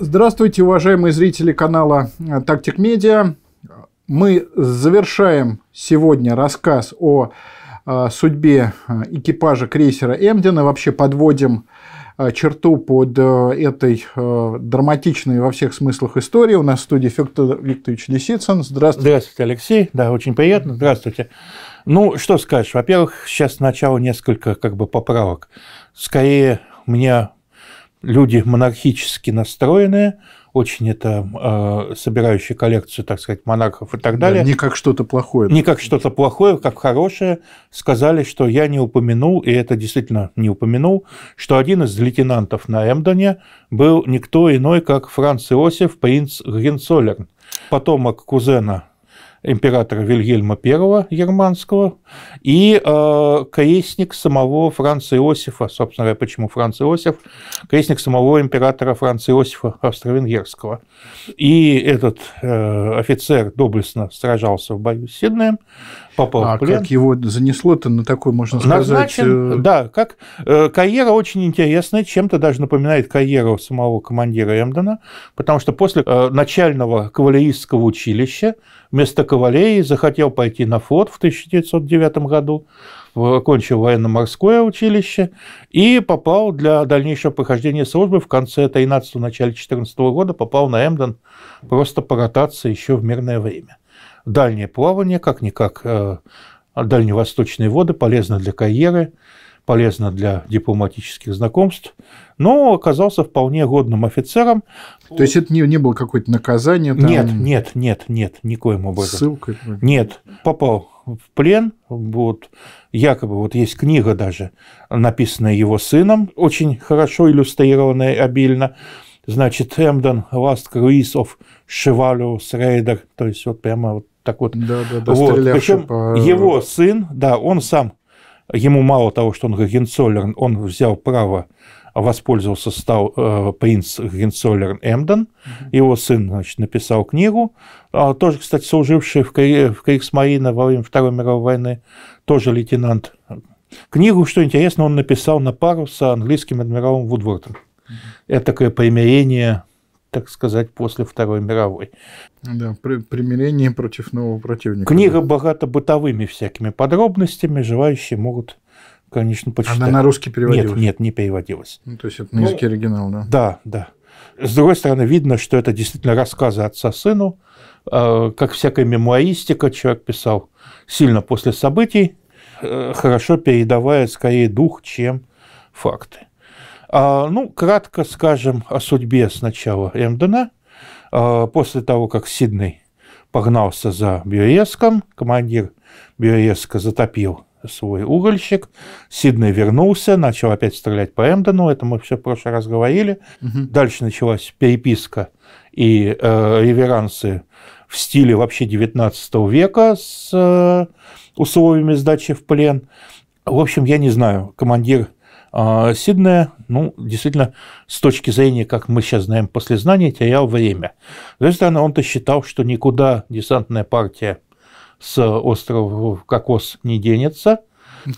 Здравствуйте, уважаемые зрители канала э, Тактик Медиа. Мы завершаем сегодня рассказ о э, судьбе э, экипажа крейсера Эмдена. Вообще подводим черту под этой драматичной во всех смыслах истории. У нас в студии Фектор Викторович Лисицын. Здравствуйте. Здравствуйте, Алексей. Да, очень приятно. Здравствуйте. Ну, что скажешь? Во-первых, сейчас сначала несколько как бы поправок. Скорее, меня люди монархически настроенные, очень это э, собирающие коллекцию, так сказать, монархов и так далее. Да, не как что-то плохое. Не как что-то плохое, как хорошее. Сказали, что я не упомянул, и это действительно не упомянул, что один из лейтенантов на Эмдоне был никто иной, как Франц Иосиф, принц Гринцолерн, потомок кузена императора Вильгельма I германского и э, крестник самого Франца Иосифа, собственно говоря, почему Франц Иосиф, крестник самого императора Франца Иосифа Австро-Венгерского. И этот э, офицер доблестно сражался в бою с Сиднеем, попал а в плен. как его занесло-то на такой, можно сказать... Назначен, э, да, как э, карьера очень интересная, чем-то даже напоминает карьеру самого командира Эмдена, потому что после э, начального кавалерийского училища вместо кавалерии захотел пойти на флот в 1909 году, окончил военно-морское училище и попал для дальнейшего прохождения службы в конце 13-го, начале 14 -го года, попал на Эмден просто порататься еще в мирное время. Дальнее плавание, как-никак, э, дальневосточные воды полезны для карьеры, полезно для дипломатических знакомств, но оказался вполне годным офицером. То есть это не, не было какое-то наказание? Там... Нет, нет, нет, нет, никоим образом. Ссылка? Нет, попал в плен, вот, якобы вот есть книга даже, написанная его сыном, очень хорошо иллюстрированная, обильно, значит, Эмден Last Cruise of Chivalrous Raider, то есть вот прямо вот так вот. Да, да, да, вот. Причем по... его сын, да, он сам Ему мало того, что он Генцоллерн, он взял право, а воспользовался, стал э, принц Генцоллерн Эмден. Mm-hmm. Его сын, значит, написал книгу, а, тоже, кстати, служивший в, Кри... в Криксмарине во время Второй мировой войны, тоже лейтенант. Книгу, что интересно, он написал на пару с английским адмиралом Вудвортом. Mm-hmm. Это примирение так сказать, после Второй мировой. Да, при, примирение против нового противника. Книга да. богата бытовыми всякими подробностями, желающие могут, конечно, почитать. Она на русский переводилась? Нет, нет, не переводилась. Ну, то есть это на языке ну, оригинала, да? Да, да. С другой стороны, видно, что это действительно рассказы отца сыну, э, как всякая мемуаристика, человек писал сильно после событий, э, хорошо передавая скорее дух, чем факты. А, ну, кратко скажем о судьбе сначала Эмдена. А, после того, как Сидней погнался за Бюэском, командир Бюэска затопил свой угольщик. Сидней вернулся, начал опять стрелять по Эмдену, это мы все в прошлый раз говорили. Угу. Дальше началась переписка и э, реверансы в стиле вообще 19 века с э, условиями сдачи в плен. В общем, я не знаю, командир а, Сидная, ну, действительно, с точки зрения, как мы сейчас знаем, после знания терял время. С другой стороны, он-то считал, что никуда десантная партия с острова Кокос не денется.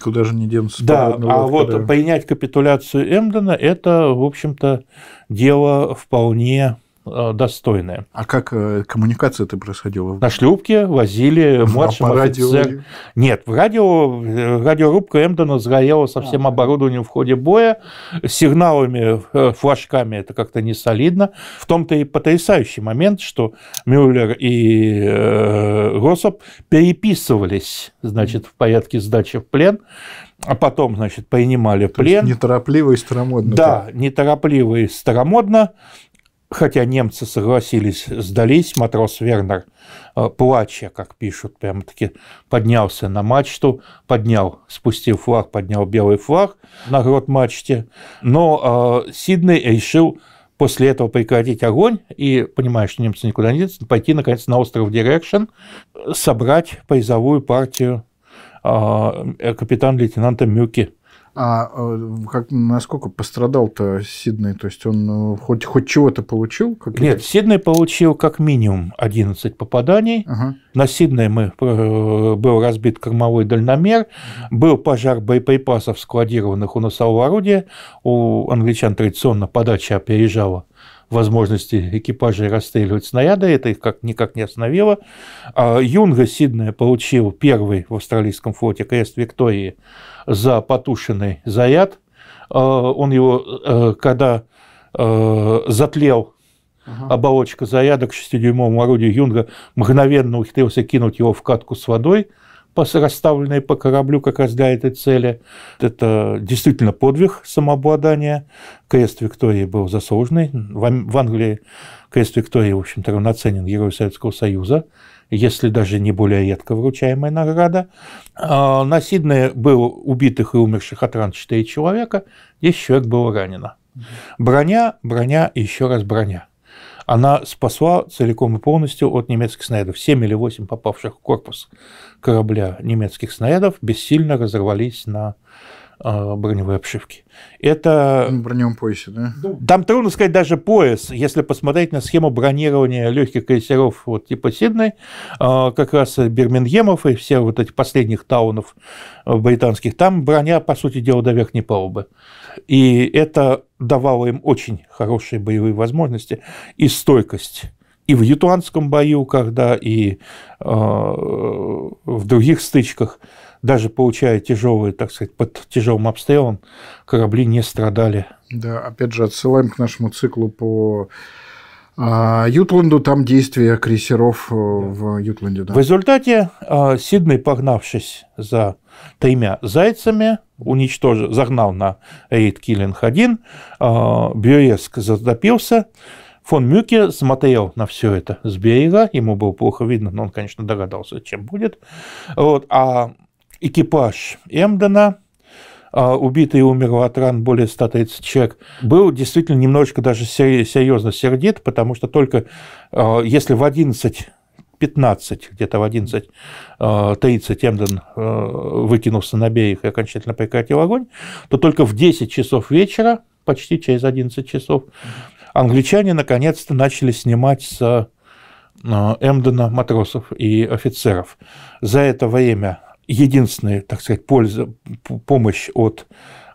Куда же не денутся? Да, а вот да. принять капитуляцию Эмдена – это, в общем-то, дело вполне Э, достойное. А как э, коммуникация это происходила? На шлюпке возили а младшим а офицер... радио... Нет, в радио, э, радиорубка Эмдона сгорела со всем а. оборудованием в ходе боя, сигналами, флажками это как-то не солидно. В том-то и потрясающий момент, что Мюллер и Росоп переписывались, значит, в порядке сдачи в плен, а потом, значит, принимали То плен. неторопливо и старомодно. Да, неторопливо и старомодно хотя немцы согласились, сдались, матрос Вернер, э, плача, как пишут, прямо-таки поднялся на мачту, поднял, спустил флаг, поднял белый флаг на грот мачте, но э, Сидней решил после этого прекратить огонь и, понимая, что немцы никуда не едут, пойти, наконец, на остров Дирекшн, собрать призовую партию э, капитан-лейтенанта Мюки – а э, как, насколько пострадал-то Сидней? То есть он э, хоть, хоть чего-то получил? Нет, Сидней получил как минимум 11 попаданий. Ага. На Сидней мы, э, был разбит кормовой дальномер, был пожар боеприпасов, складированных у носового орудия. У англичан традиционно подача опережала возможности экипажей расстреливать снаряды, это их как никак не остановило. А Юнга Сиднея получил первый в австралийском флоте крест Виктории за потушенный заряд. А, он его, э, когда э, затлел Оболочка заряда к 6-дюймовому орудию Юнга мгновенно ухитрился кинуть его в катку с водой – расставленные по кораблю как раз для этой цели. Это действительно подвиг самообладания. Крест Виктории был заслуженный. В Англии крест Виктории, в общем-то, равноценен Герою Советского Союза если даже не более редко вручаемая награда. А, на Сиднее было убитых и умерших от ран 4 человека, 10 человек было ранено. Броня, броня и еще раз броня она спасла целиком и полностью от немецких снарядов. Семь или восемь попавших в корпус корабля немецких снарядов бессильно разорвались на э, броневой обшивки. Это... На броневом поясе, да? Ну, там трудно сказать даже пояс. Если посмотреть на схему бронирования легких крейсеров вот, типа Сидней, э, как раз Бирмингемов и все вот эти последних таунов э, британских, там броня, по сути дела, до верхней палубы. И это давало им очень хорошие боевые возможности и стойкость. И в ютуанском бою, когда и э, в других стычках, даже получая тяжелые, так сказать, под тяжелым обстрелом, корабли не страдали. Да, опять же, отсылаем к нашему циклу по а Ютланду там действия крейсеров э, да. в Ютланде. Да. В результате а, Сидней, погнавшись за тремя зайцами, уничтожил, загнал на рейд Киллинг-1, а, Бюреск затопился, Фон Мюке смотрел на все это с берега, ему было плохо видно, но он, конечно, догадался, чем будет. Вот, а экипаж Эмдена а убито и умерло от ран более 130 человек, был действительно немножечко даже серьезно сердит, потому что только а, если в 11 15, где-то в 11.30 а, Эмден выкинулся на берег и окончательно прекратил огонь, то только в 10 часов вечера, почти через 11 часов, англичане наконец-то начали снимать с Эмдена матросов и офицеров. За это время единственная, так сказать, польза, помощь от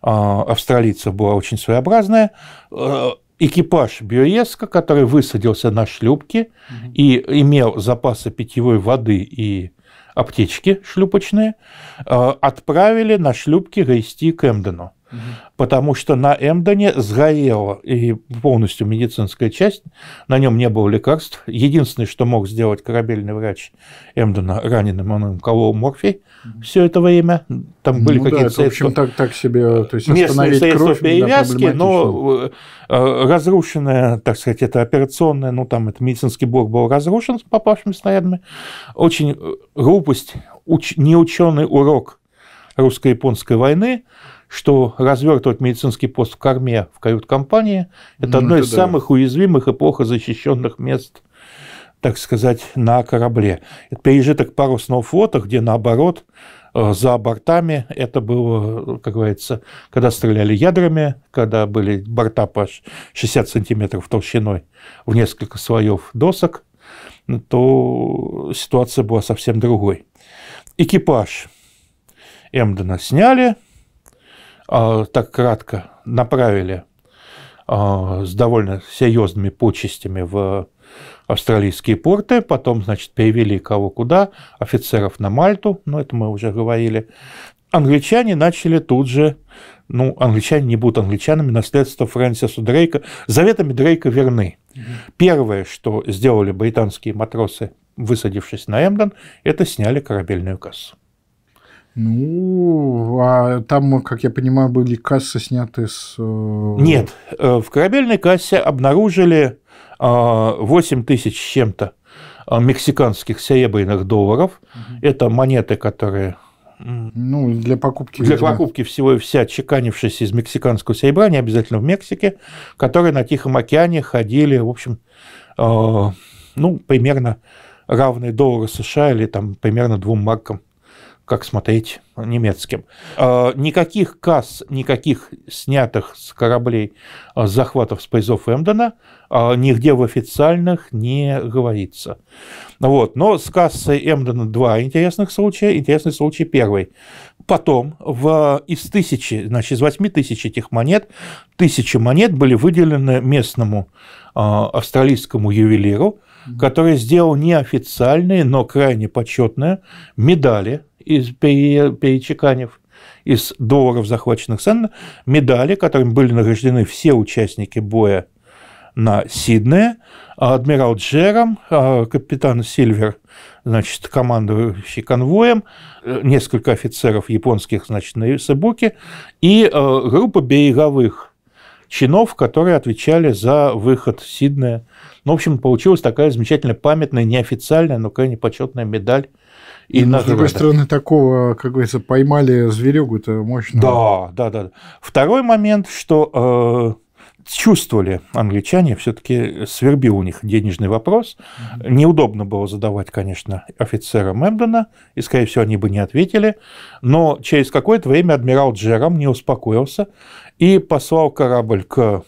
а, австралийцев была очень своеобразная. Э, экипаж Биоеска, который высадился на шлюпке угу. и имел запасы питьевой воды и аптечки шлюпочные, э, отправили на шлюпки грести к Эмдену угу. потому что на Эмдоне сгорела и полностью медицинская часть, на нем не было лекарств. Единственное, что мог сделать корабельный врач Эмдона раненым, он им колол морфий все это время. Там были ну, какие-то да, это, средства. В общем, так, так себе, то есть местные средства кровь, перевязки, да, но э, э, разрушенная, так сказать, это операционная, ну там это медицинский блок был разрушен с попавшими снарядами. Очень э, глупость, уч, неученый урок русско-японской войны, что развертывать медицинский пост в корме в кают-компании – это ну, одно это из да. самых уязвимых и плохо защищенных мест, так сказать, на корабле. Это пережиток парусного флота, где, наоборот, э, за бортами это было, как говорится, когда стреляли ядрами, когда были борта по 60 сантиметров толщиной в несколько слоев досок, ну, то ситуация была совсем другой. Экипаж Эмдена сняли – а, так кратко направили а, с довольно серьезными почестями в австралийские порты, потом, значит, перевели кого куда, офицеров на Мальту, но ну, это мы уже говорили. Англичане начали тут же, ну, англичане не будут англичанами, наследство Фрэнсису Дрейка, заветами Дрейка верны. Первое, что сделали британские матросы, высадившись на Эмден, это сняли корабельную кассу. Ну, а там, как я понимаю, были кассы сняты с... Э, Нет, э, в корабельной кассе обнаружили 8 а, тысяч с чем-то а, мексиканских серебряных долларов. Угу. Это монеты, которые ну, для покупки. Для видимо. покупки всего и вся, чеканившись из мексиканского серебра, не обязательно в Мексике, которые на Тихом океане ходили, в общем, а, ну, примерно равные доллару США или там примерно двум маркам как смотреть немецким. А, никаких касс, никаких снятых с кораблей а, захватов с Эмдена а, нигде в официальных не говорится. Вот. Но с кассой Эмдена два интересных случая. Интересный случай первый. Потом в, из тысячи, значит, из восьми тысяч этих монет, тысячи монет были выделены местному австралийскому ювелиру, который сделал неофициальные, но крайне почетные медали из перечеканев из долларов, захваченных сен, медали, которыми были награждены все участники боя на Сиднее, а адмирал Джером, а капитан Сильвер, значит, командующий конвоем, э, несколько офицеров японских, значит, на Юсебуке, и э, группа береговых чинов, которые отвечали за выход Сиднея. Ну, в общем, получилась такая замечательная памятная, неофициальная, но крайне почетная медаль и ну, награда. С другой стороны, такого, как говорится, поймали зверюгу-то мощно. Да, да, да. Второй момент, что э, чувствовали англичане, все-таки свербил у них денежный вопрос. Mm-hmm. Неудобно было задавать, конечно, офицерам Эмдена, и, скорее всего, они бы не ответили. Но через какое-то время адмирал Джером не успокоился и послал корабль к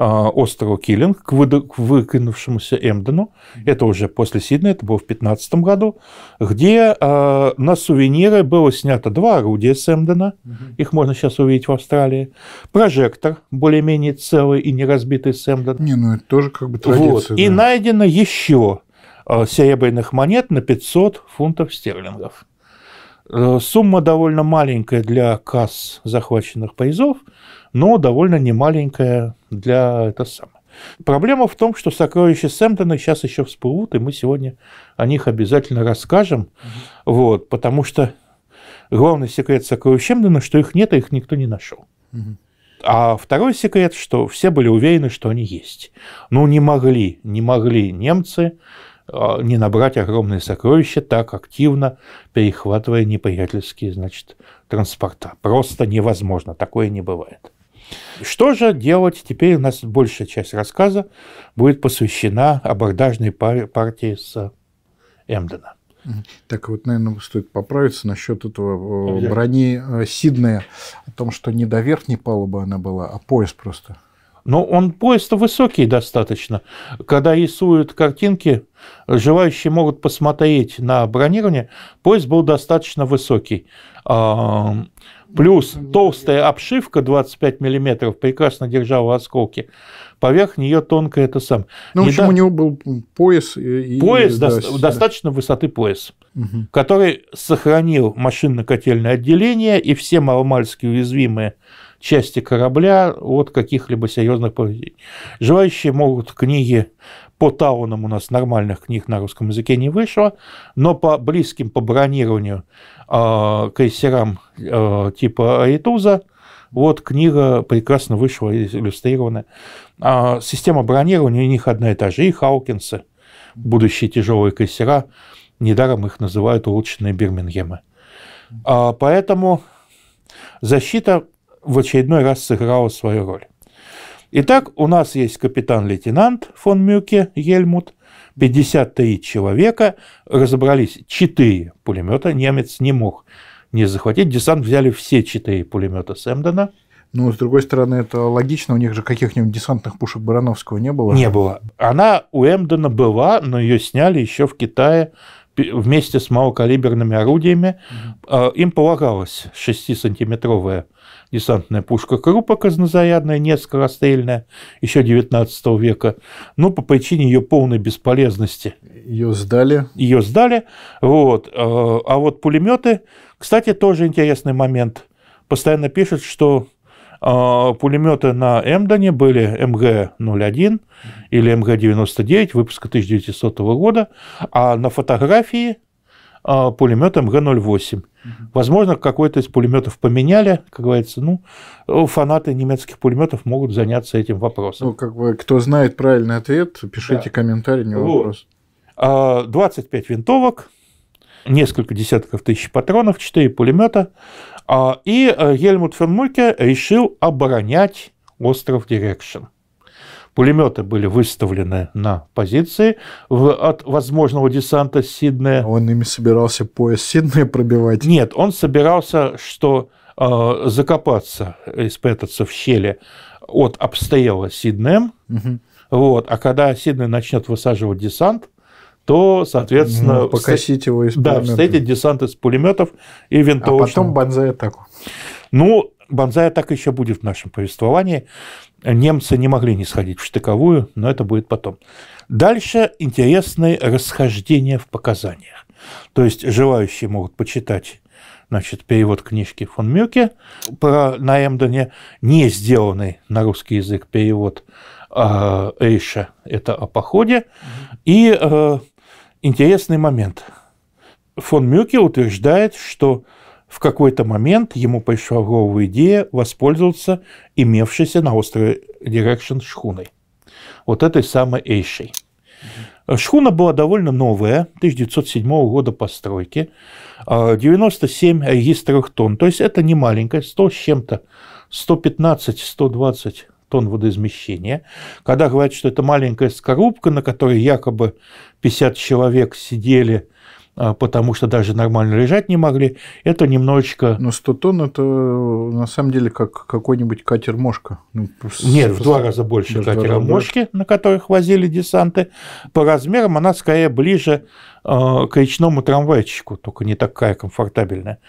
а, острову Киллинг, к, выду... к выкинувшемуся Эмдену. Это уже после Сиднея, это было в 2015 году, где а, на сувениры было снято два орудия с Эмдена, угу. их можно сейчас увидеть в Австралии, прожектор более-менее целый и не разбитый с Эмдена. Не, ну это тоже как бы традиция. Вот. Да. И найдено еще а, серебряных монет на 500 фунтов стерлингов. Э, сумма довольно маленькая для касс захваченных призов, но довольно немаленькая для это самое. Проблема в том, что сокровища Сэмптона сейчас еще всплывут, и мы сегодня о них обязательно расскажем. Угу. Вот, потому что главный секрет сокровищ Сэмптона, что их нет, и а их никто не нашел. Угу. А второй секрет, что все были уверены, что они есть. Ну, не могли, не могли немцы а, не набрать огромные сокровища, так активно перехватывая неприятельские значит, транспорта. Просто невозможно, такое не бывает. Что же делать? Теперь у нас большая часть рассказа будет посвящена абордажной пар- партии с Эмдена. Так вот, наверное, стоит поправиться насчет этого э, брони э, Сиднея, о том, что не до верхней палубы она была, а пояс просто. Но он поезд высокий достаточно. Когда рисуют картинки, желающие могут посмотреть на бронирование. Поезд был достаточно высокий. А, плюс толстая обшивка 25 миллиметров прекрасно держала осколки. Поверх нее тонкая это сам. Ну, в общем, да... у него был пояс. И... Пояс, да, до... да, достаточно высоты пояс, угу. который сохранил машинно-котельное отделение и все маломальски уязвимые части корабля от каких-либо серьезных повреждений. Желающие могут книги по таунам у нас нормальных книг на русском языке не вышло, но по близким по бронированию э, крейсерам э, типа Айтуза вот книга прекрасно вышла, иллюстрированная. А система бронирования у них одна и та же. И Хаукинсы, будущие тяжелые крейсера, недаром их называют улучшенные Бирмингемы. А поэтому защита в очередной раз сыграла свою роль. Итак, у нас есть капитан-лейтенант фон Мюке Ельмут, 53 человека, разобрались 4 пулемета, немец не мог не захватить, десант взяли все 4 пулемета Сэмдена. Ну, с другой стороны, это логично, у них же каких-нибудь десантных пушек Барановского не было. Не было. Она у Эмдена была, но ее сняли еще в Китае вместе с малокалиберными орудиями. А, им полагалось 6-сантиметровая десантная пушка Крупа не скорострельная, еще 19 века, но ну, по причине ее полной бесполезности. Ее сдали. Ее сдали, вот. Э, а вот пулеметы, кстати, тоже интересный момент. Постоянно пишут, что э, пулеметы на Эмдоне были МГ-01 или МГ-99 выпуска 1900 года, а на фотографии а, пулеметом Г-08. Возможно, какой-то из пулеметов поменяли, как говорится, ну, фанаты немецких пулеметов могут заняться этим вопросом. Ну, как бы, кто знает правильный ответ, пишите да. комментарий, не вопрос. А, вот. 25 винтовок, несколько десятков тысяч патронов, 4 пулемета. А, и э, Гельмут фон решил оборонять остров Дирекшн. Пулеметы были выставлены на позиции в, от возможного десанта Сиднея. Он ими собирался пояс Сиднея пробивать? Нет, он собирался, что э, закопаться и э, спрятаться в щели от обстрела Сиднеем. Угу. Вот. А когда Сидней начнет высаживать десант, то, соответственно, ну, покосить его из да, встретить десант из пулеметов и винтовочного. А потом банзай атаку. Ну, банзай атака еще будет в нашем повествовании немцы не могли не сходить в штыковую, но это будет потом. Дальше интересные расхождения в показаниях. То есть желающие могут почитать значит, перевод книжки фон Мюке про на Эмдоне, не сделанный на русский язык перевод э, Эйша, это о походе. И э, интересный момент. Фон Мюке утверждает, что в какой-то момент ему пришла в голову идея воспользоваться имевшейся на острове Direction шхуной. Вот этой самой Эйшей. Шхуна была довольно новая, 1907 года постройки, 97 а, регистровых тонн, то есть это не маленькая, 100 с чем-то, 115-120 тонн водоизмещения. Когда говорят, что это маленькая скорубка, на которой якобы 50 человек сидели – а, потому что даже нормально лежать не могли, это немножечко... Но 100 тонн – это э, на самом деле как какой-нибудь катер «Мошка». Ну, Нет, в два раза больше катера «Мошки», на которых возили десанты. По размерам она скорее ближе а, к речному трамвайчику, только не такая комфортабельная.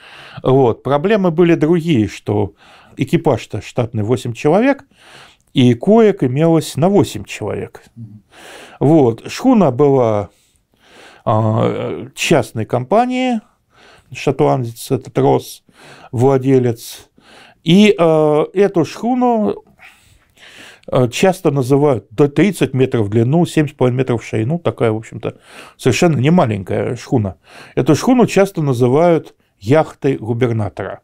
Вот. Проблемы были другие, что экипаж-то штатный 8 человек, и коек имелось на 8 человек. Вот. Шхуна была а, частной компании, шотландец этот Рос, владелец, и э, эту шхуну э, часто называют до 30 метров в длину, 7,5 метров в ширину, такая, в общем-то, совершенно не маленькая шхуна. Эту шхуну часто называют яхтой губернатора.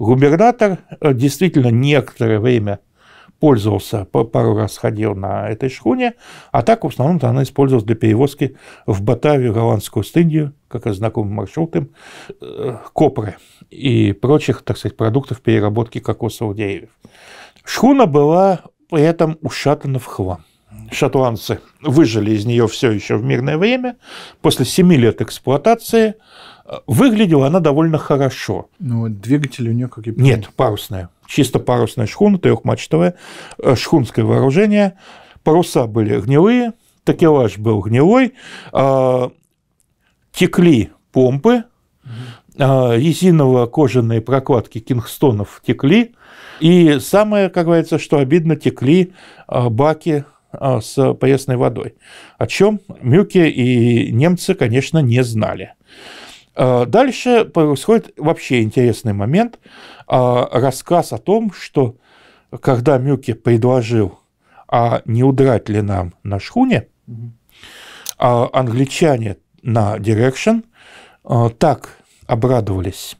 Губернатор э, действительно некоторое время пользовался, пару раз ходил на этой шхуне, а так в основном она использовалась для перевозки в Батавию, Голландскую Стиндию, как раз знакомым маршрутом, э, копры и прочих, так сказать, продуктов переработки кокосовых деревьев. Шхуна была при этом ушатана в хлам. Шотландцы выжили из нее все еще в мирное время. После семи лет эксплуатации – Выглядела она довольно хорошо. Но ну, двигатель у нее, как я Нет, парусная. Чисто парусная шхуна, трехмачтовая, э, шхунское вооружение. Паруса были гнилые, такелаж был гнилой, а, текли помпы, а, резиново-кожаные прокладки кингстонов текли, и самое, как говорится, что обидно, текли а, баки с пресной водой, о чем мюки и немцы, конечно, не знали. Э, дальше происходит вообще интересный момент. Э, рассказ о том, что когда Мюки предложил, а не удрать ли нам на шхуне, а англичане на Direction э, так обрадовались.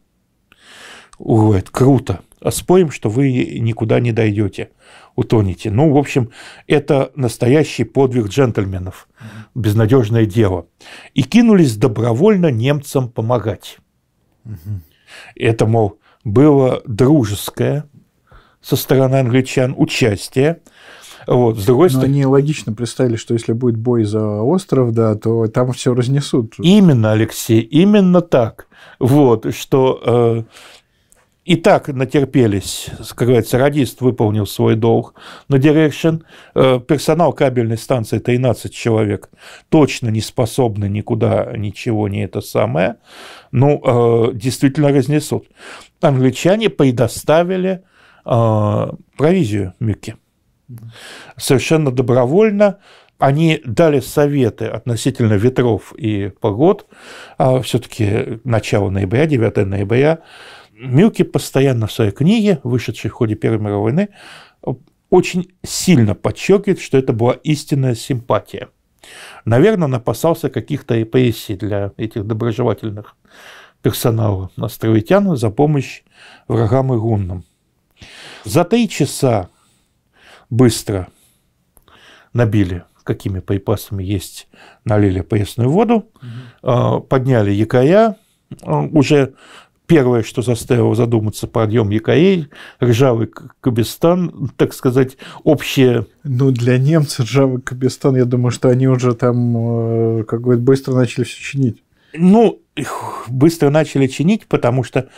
это круто, спорим, что вы никуда не дойдете утонете. Ну, в общем, это настоящий подвиг джентльменов, безнадежное дело. И кинулись добровольно немцам помогать. Это, мол, было дружеское со стороны англичан участие. Вот, с другой Но стороны... они логично представили, что если будет бой за остров, да, то там все разнесут. Именно, Алексей, именно так. Вот, что э, и так натерпелись, как говорится, радист выполнил свой долг на Direction. Э, персонал кабельной станции 13 человек точно не способны никуда ничего не это самое. Ну, э, действительно разнесут. Англичане предоставили э, провизию Мюке. Совершенно добровольно они дали советы относительно ветров и погод. А Все-таки начало ноября, 9 ноября Мюки постоянно в своей книге, вышедшей в ходе Первой мировой войны, очень сильно подчеркивает, что это была истинная симпатия. Наверное, он опасался каких-то репрессий для этих доброжелательных персонала островитян за помощь врагам и гуннам. За три часа быстро набили, какими припасами есть, налили пресную воду, угу. подняли якоря, а, уже Первое, что заставило задуматься подъем Якорей, ржавый Кабистан, так сказать, общее... Ну, для немцев ржавый Кабистан, я думаю, что они уже там, э, как бы быстро начали все чинить. Ну, быстро начали чинить, потому что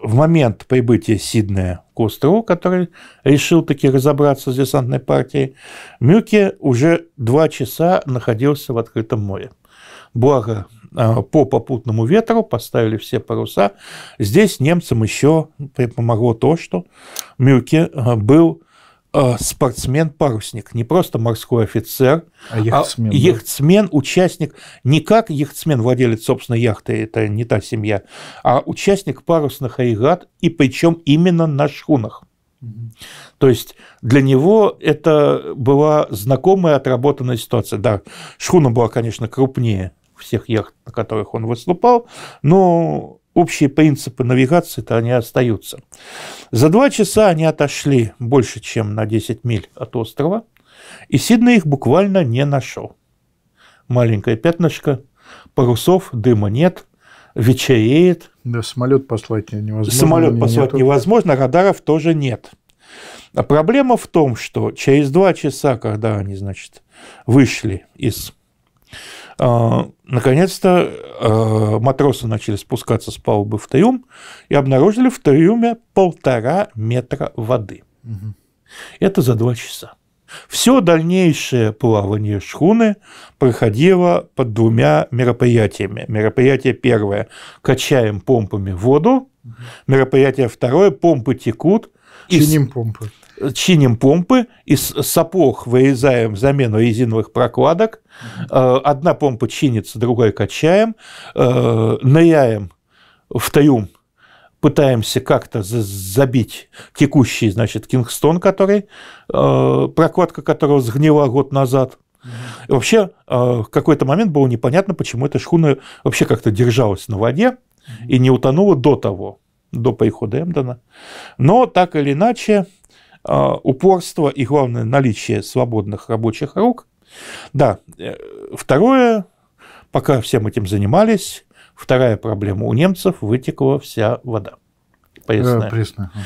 в момент прибытия Сиднея к острову, который решил таки разобраться с десантной партией, Мюке уже два часа находился в открытом море. Благо, Э, по попутному ветру, поставили все паруса. Здесь немцам еще помогло то, что Мюке э, был э, спортсмен-парусник, не просто морской офицер, а яхтсмен, а яхтсмен да. участник, не как яхтсмен, владелец собственной яхты, это не та семья, а участник парусных регат, и причем именно на шхунах. То есть для него это была знакомая отработанная ситуация. Да, шхуна была, конечно, крупнее всех яхт, на которых он выступал, но общие принципы навигации-то они остаются. За два часа они отошли больше, чем на 10 миль от острова, и Сидней их буквально не нашел. Маленькое пятнышко, парусов, дыма нет, вечереет. Да, самолет послать невозможно. Самолет послать невозможно, радаров тоже нет. А проблема в том, что через два часа, когда они, значит, вышли из а, наконец-то э, матросы начали спускаться с палубы в трюм и обнаружили в трюме полтора метра воды. Это за два часа. Все дальнейшее плавание шхуны проходило под двумя мероприятиями. Мероприятие первое – качаем помпами воду. Мероприятие второе – помпы текут. Чиним помпы чиним помпы, из сапог вырезаем замену резиновых прокладок, э, одна помпа чинится, другая качаем, э, ныряем в трюм, пытаемся как-то забить текущий, значит, Кингстон, который, э, прокладка которого сгнила год назад. И вообще, в какой-то момент было непонятно, почему эта шхуна вообще как-то держалась на воде и не утонула до того, до прихода Эмдена. Но так или иначе, а, упорство и, главное, наличие свободных рабочих рук. Да, э, второе, пока всем этим занимались, вторая проблема у немцев – вытекла вся вода. Пресная. Да, э,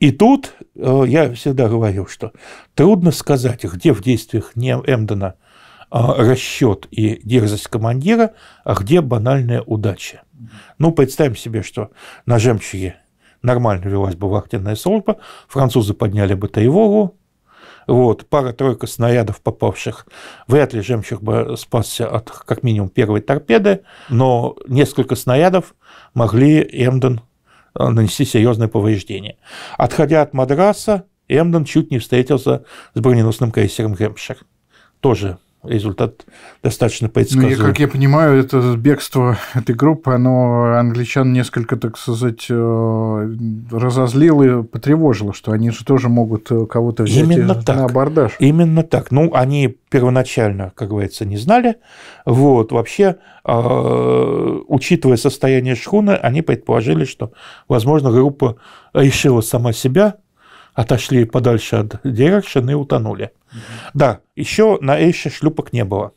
И тут э, я всегда говорил, что трудно сказать, где в действиях Эмдена а, расчет и дерзость командира, а где банальная удача. Ну, представим себе, что на жемчуге нормально велась бы вахтенная служба, французы подняли бы тревогу, вот, пара-тройка снарядов, попавших, вряд ли жемчуг бы спасся от как минимум первой торпеды, но несколько снарядов могли Эмден э, нанести серьезное повреждение. Отходя от Мадраса, Эмден чуть не встретился с броненосным крейсером «Гэмпшир». Тоже результат достаточно предсказуем. Ну, я, как я понимаю, это бегство этой группы, оно англичан несколько, так сказать, э, разозлило и потревожило, что они же тоже могут э, кого-то взять Именно так. на абордаж. Именно так. Ну, они первоначально, как говорится, не знали. Вот, вообще, э, учитывая состояние шхуны, они предположили, что, возможно, группа решила сама себя отошли подальше от Direction и утонули. Угу. Да, еще на Эйше шлюпок не было.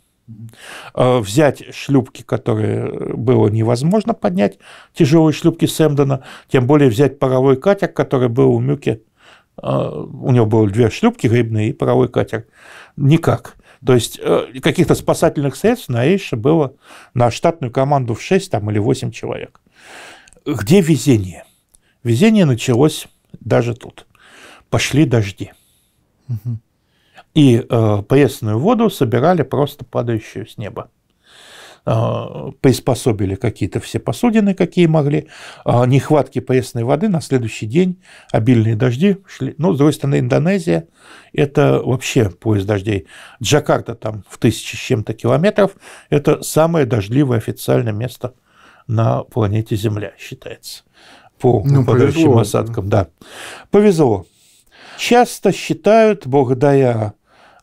Э, взять шлюпки, которые было невозможно поднять, тяжелые шлюпки Сэмдона, тем более взять паровой катер, который был у Мюки, э, у него было две шлюпки рыбные и паровой катер. Никак. То есть э, каких-то спасательных средств на Эйше было на штатную команду в 6 там, или 8 человек. Где везение? Везение началось даже тут пошли дожди. И э, пресную воду собирали просто падающую с неба. Э, приспособили какие-то все посудины, какие могли. Э, нехватки пресной воды на следующий день, обильные дожди шли. Ну, с другой стороны, Индонезия – это вообще поезд дождей. Джакарта там в тысячи с чем-то километров – это самое дождливое официальное место на планете Земля, считается по ну, выпадающим повезло. осадкам. Да. Повезло часто считают, благодаря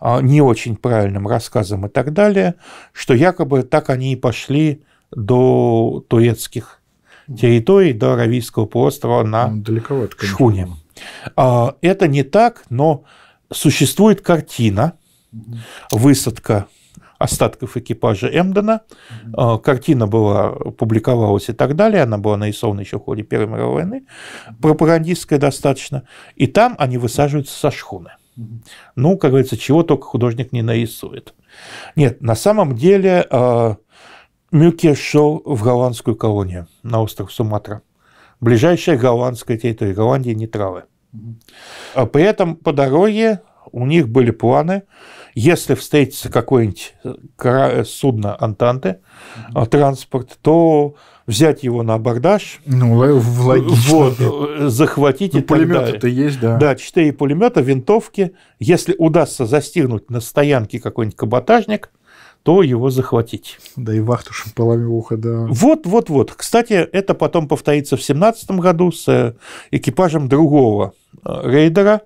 а, а, не очень правильным рассказам и так далее, что якобы так они и пошли до турецких территорий, до Аравийского полуострова на ну, далековато, шхуне. А, это не так, но существует картина, высадка остатков экипажа Эмдена. mm Картина была, публиковалась и так далее, она была нарисована еще в ходе Первой мировой войны, пропагандистская достаточно, и там они высаживаются со шхуны. Ну, как говорится, чего только художник не нарисует. Нет, на самом деле а, Мюке шел в голландскую колонию на остров Суматра. Ближайшая голландская территория Голландии не травы. А при этом по дороге у них были планы если встретится какое-нибудь э, э, судно Антанты, а, транспорт, то взять его на абордаж, ну, вот, э, захватить ну, и пулеметы-то есть, да. Да, четыре пулемета, винтовки. Если удастся застигнуть на стоянке какой-нибудь каботажник, то его захватить. Да и вахту шампалами в ухо, да. Вот, вот, вот. Кстати, это потом повторится в 17 году с экипажем другого рейдера,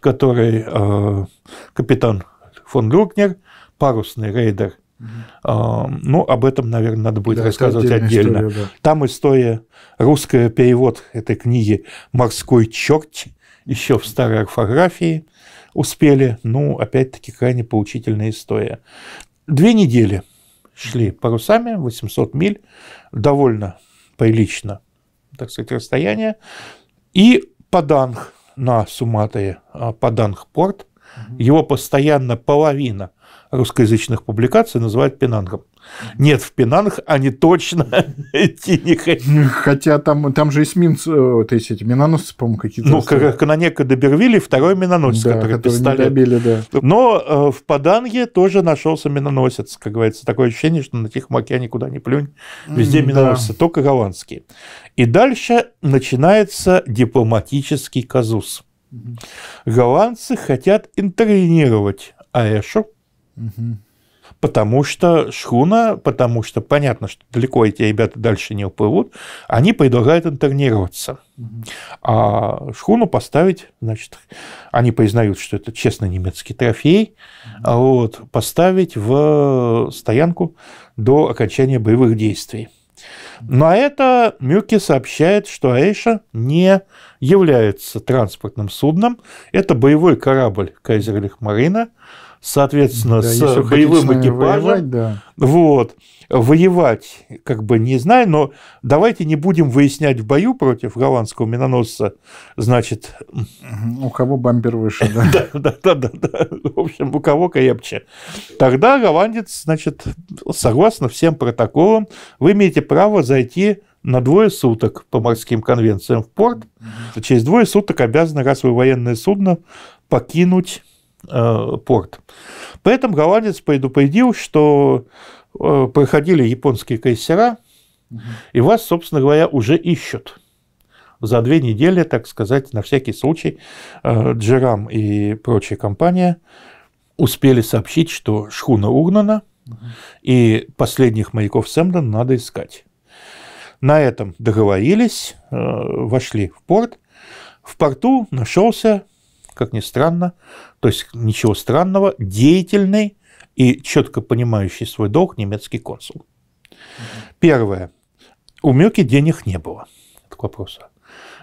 который э, капитан фон Люкнер, парусный рейдер. Угу. ну, об этом, наверное, надо будет да, рассказывать отдельно. История, да. Там история, русский перевод этой книги «Морской черт» еще в старой орфографии успели. Ну, опять-таки, крайне поучительная история. Две недели шли парусами, 800 миль, довольно прилично, так сказать, расстояние. И Паданг на Суматое, а, Паданг порт, его постоянно половина русскоязычных публикаций называют пенангом. Нет, в Пенанг они точно идти не хотят. Хотя там, там же эсминцы, то есть э, эти миноносцы, по-моему, какие-то. Ну, как Канонека добервили, второй миноносец, да, который, который пистолет. добили, да. Но э, в Паданге тоже нашелся миноносец, как говорится. Такое ощущение, что на Тихом океане куда ни плюнь, везде миноносцы, да. только голландские. И дальше начинается дипломатический казус. Голландцы хотят интервенировать Аэшу, потому что шхуна, потому что понятно, что далеко эти ребята дальше не уплывут, они предлагают интернироваться. А шхуну поставить, значит, они признают, что это честно немецкий трофей, вот, поставить в стоянку до окончания боевых действий. Но это Мюки сообщает, что Эйша не является транспортным судном. Это боевой корабль Кайзерлихмарина, Марина, соответственно, да, с боевым экипажем. Воевать, да. Вот. Воевать, как бы не знаю, но давайте не будем выяснять в бою против голландского миноносца, значит... У кого бампер выше, да? да, да, да, да. В общем, у кого крепче. Тогда голландец, значит, согласно всем протоколам, вы имеете право зайти на двое суток по морским конвенциям в порт. Через двое суток обязаны, раз вы военное судно, покинуть Э, порт. Поэтому этом голландец предупредил, что э, проходили японские крейсера, и вас, собственно говоря, уже ищут. За две недели, так сказать, на всякий случай, э, Джерам и прочая компания успели сообщить, что шхуна угнана, и последних маяков Сэмдон надо искать. На этом договорились, вошли в порт. В порту нашелся как ни странно, то есть ничего странного, деятельный и четко понимающий свой долг немецкий консул. Первое. У Мюки денег не было. Это к вопросу.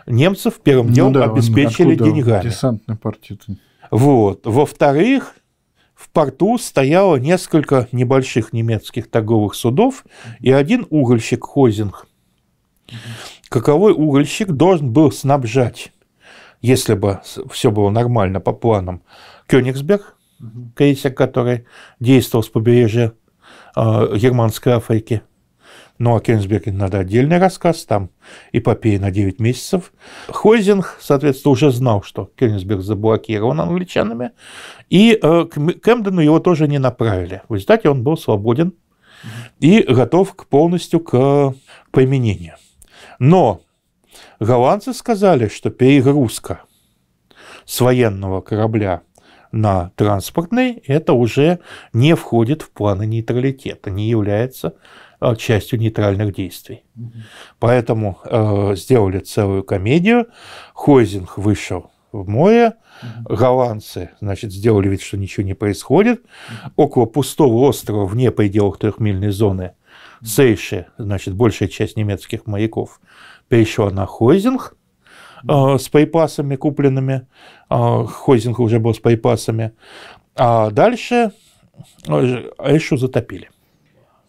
Немцев первым ну делом да, обеспечили он, деньгами. Десантный партит. Вот. Во-вторых, в порту стояло несколько небольших немецких торговых судов и один угольщик Хозинг. Каковой угольщик должен был снабжать если бы все было нормально по планам, Кёнигсберг, крейсер, который действовал с побережья а, Германской Африки. Ну, о а Кёнигсберге надо отдельный рассказ, там эпопея на 9 месяцев. Хойзинг, соответственно, уже знал, что Кёнигсберг заблокирован англичанами, и э, к Кэмдену его тоже не направили. В результате он был свободен и готов к полностью к применению. Но голландцы сказали, что перегрузка с военного корабля на транспортный, это уже не входит в планы нейтралитета, не является э, частью нейтральных действий. Поэтому э, сделали целую комедию. Хойзинг вышел в море, голландцы, значит, сделали вид, что ничего не происходит. Около пустого острова, вне пределах трехмильной зоны, Сейше, значит, большая часть немецких маяков, перешла на Хойзинг а, с припасами купленными. А, Хойзинг уже был с припасами. А дальше а, Эшу затопили.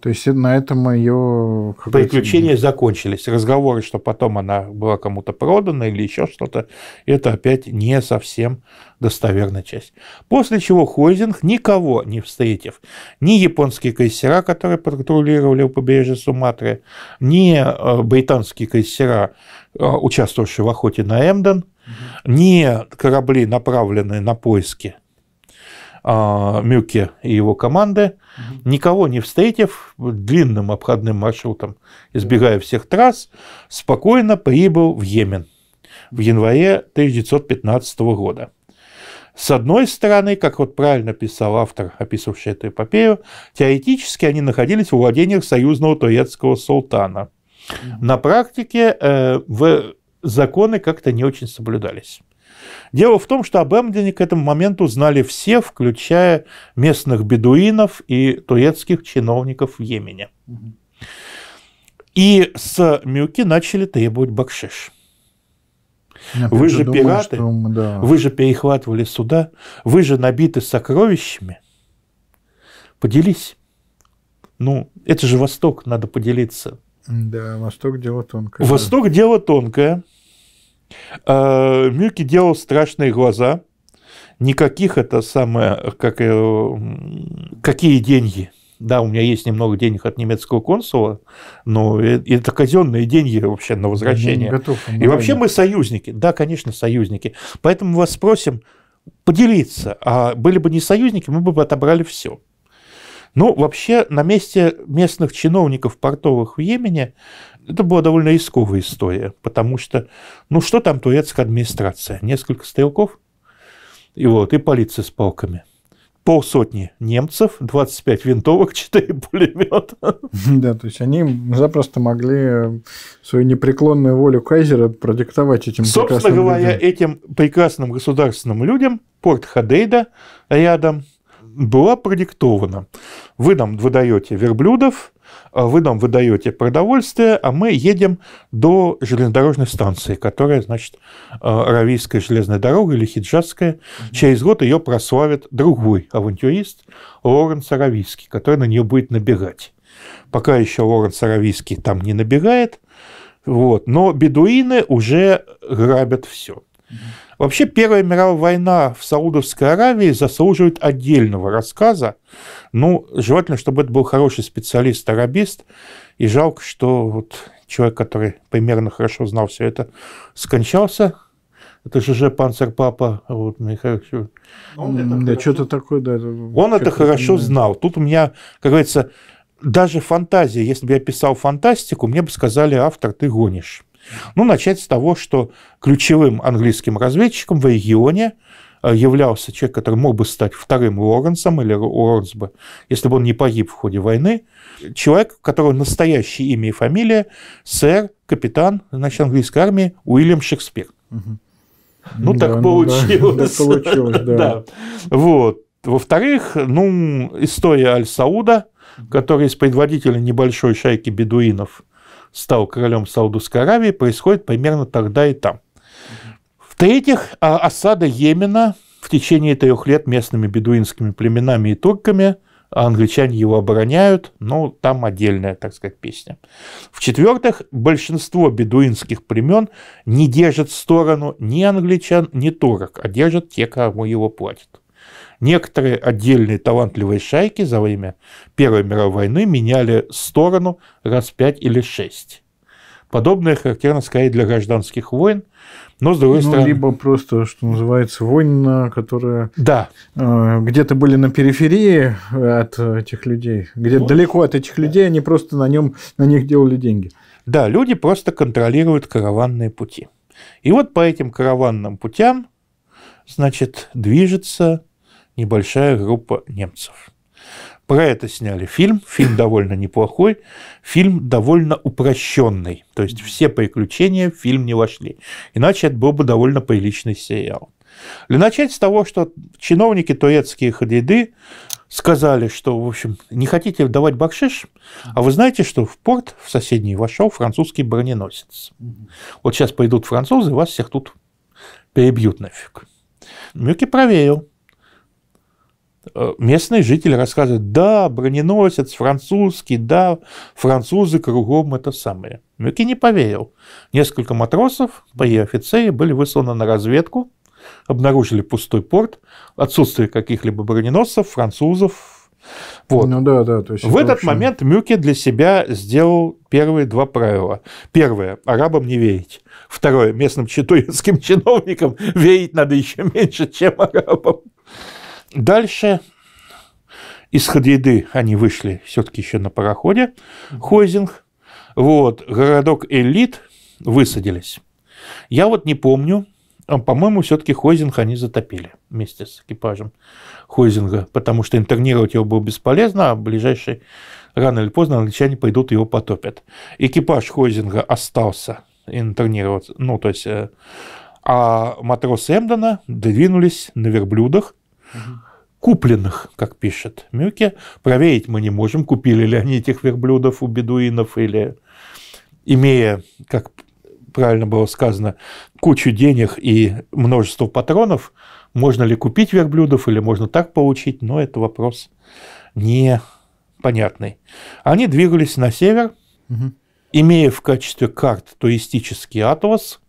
То есть на этом ее... Приключения закончились. Разговоры, что потом она была кому-то продана или еще что-то, это опять не совсем достоверная часть. После чего Хойзинг, никого не встретив, ни японские крейсера, которые патрулировали у побережья Суматры, ни э, британские крейсера, э, участвовавшие в охоте на Эмден, угу. ни корабли, направленные на поиски а, Мюке и его команды, никого не встретив, длинным обходным маршрутом, избегая всех трасс, спокойно прибыл в Йемен в январе 1915 года. С одной стороны, как вот правильно писал автор, описывавший эту эпопею, теоретически они находились в владениях союзного турецкого султана. На практике э, в законы как-то не очень соблюдались. Дело в том, что об Эмдине к этому моменту знали все, включая местных бедуинов и турецких чиновников в Йемене. И с Мюки начали требовать бакшиш. Я вы же думаю, пираты, что... да. вы же перехватывали суда, вы же набиты сокровищами. Поделись. Ну, это же Восток, надо поделиться. Да, Восток – дело тонкое. Восток – дело тонкое. Э, Мюки делал страшные глаза. Никаких это самое, как, какие деньги. Да, у меня есть немного денег от немецкого консула, но э, это казенные деньги вообще на возвращение. Готов, И вообще мы союзники. Да, конечно, союзники. Поэтому вас спросим поделиться. А были бы не союзники, мы бы отобрали все. Ну, вообще, на месте местных чиновников портовых в Йемене это была довольно рисковая история, потому что, ну что там турецкая администрация? Несколько стрелков, и вот, и полиция с палками. Полсотни немцев, 25 винтовок, 4 пулемета. Да, то есть они запросто могли свою непреклонную волю Кайзера продиктовать этим Собственно говоря, людям. этим прекрасным государственным людям порт Хадейда рядом была продиктована. Вы нам выдаете верблюдов, а вы нам выдаете продовольствие, а мы едем до железнодорожной станции, которая, значит, а, Аравийская железная дорога или Хиджатская. Через год ее прославит другой авантюрист Лоренс Аравийский, который на нее будет набегать. Пока еще Лоренс Аравийский там не набегает, вот, но бедуины уже грабят все. Вообще Первая мировая война в Саудовской Аравии заслуживает отдельного рассказа. Ну, желательно, чтобы это был хороший специалист, арабист. И жалко, что вот человек, который примерно хорошо знал все это, скончался. Это же Панцер Папа. Вот, Михаил. Он да, что-то такое, да. Он это хорошо знал. Тут у меня, как говорится, даже фантазия, если бы я писал фантастику, мне бы сказали, автор, ты гонишь. Ну, начать с того, что ключевым английским разведчиком в регионе э, являлся человек, который мог бы стать вторым Лоренсом или Лоренс бы, если бы он не погиб в ходе войны. Человек, у которого настоящее имя и фамилия сэр, капитан значит, английской армии Уильям Шекспир. Ну, да, так ну, получилось. Да, получилось, да. Вот. Во-вторых, ну, история Аль-Сауда, который из предводителя небольшой шайки бедуинов – стал королем Саудовской Аравии, происходит примерно тогда и там. В-третьих, а, осада Йемена в течение трех лет местными бедуинскими племенами и турками а – англичане его обороняют, но ну, там отдельная, так сказать, песня. В-четвертых, большинство бедуинских племен не держат сторону ни англичан, ни турок, а держат те, кому его платят. Некоторые отдельные талантливые шайки за время Первой мировой войны меняли сторону раз пять или шесть. Подобное характерно скорее для гражданских войн, но с другой ну, стороны... либо просто, что называется, война, э, которая... Да. Э, где-то были на периферии э, от этих людей, где-то вот. далеко от этих людей, они просто на, нем, на них делали деньги. Да, люди просто контролируют караванные пути. И вот по этим караванным путям, значит, движется небольшая группа немцев. Про это сняли фильм. Фильм довольно неплохой. Фильм довольно упрощенный. То есть все приключения в фильм не вошли. Иначе это был бы довольно приличный сериал. Для начать с того, что чиновники турецкие хадиды сказали, что, в общем, не хотите давать бакшиш, а вы знаете, что в порт в соседний вошел французский броненосец. Вот сейчас пойдут французы, вас всех тут перебьют нафиг. Мюки проверил. Э, местные жители рассказывают, да, броненосец французский, да, французы кругом это самое. Мюки не поверил. Несколько матросов, бои офицеры были высланы на разведку, обнаружили пустой порт, отсутствие каких-либо броненосцев, французов. Вот. Ну, да, да, то есть, в этот общем... момент Мюки для себя сделал первые два правила. Первое – арабам не верить. Второе – местным турецким чиновникам верить надо еще меньше, чем арабам. Дальше из Ходейды они вышли все-таки еще на пароходе Хойзинг. Вот, городок Элит высадились. Я вот не помню, а, по-моему, все-таки Хойзинг они затопили вместе с экипажем Хойзинга, потому что интернировать его было бесполезно, а ближайший рано или поздно англичане пойдут его потопят. Экипаж Хойзинга остался интернировать, ну, то есть, э, а матросы Эмдона двинулись на верблюдах угу купленных, как пишет Мюке. Проверить мы не можем, купили ли они этих верблюдов у бедуинов или имея, как правильно было сказано, кучу денег и множество патронов, можно ли купить верблюдов или можно так получить, но это вопрос непонятный. Они двигались на север, угу. имея в качестве карт туристический атлас,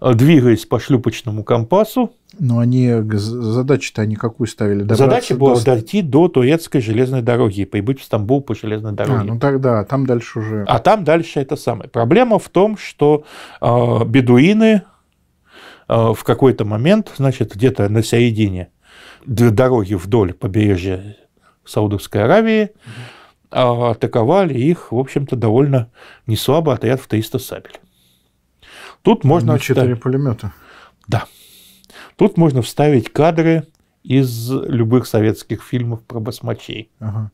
а двигаясь по шлюпочному компасу. Но они задачи-то они какую ставили? Добраться Задача была до... дойти до Турецкой железной дороги и прибыть в Стамбул по железной а, дороге. А, ну тогда, а там дальше уже... А там дальше это самое. Проблема в том, что э, бедуины э, в какой-то момент, значит, где-то на середине дороги вдоль побережья Саудовской Аравии, mm-hmm атаковали их, в общем-то, довольно неслабо отряд в 300 сабель. Тут можно... На четыре вставить... пулемета. Да. Тут можно вставить кадры из любых советских фильмов про басмачей. Ага.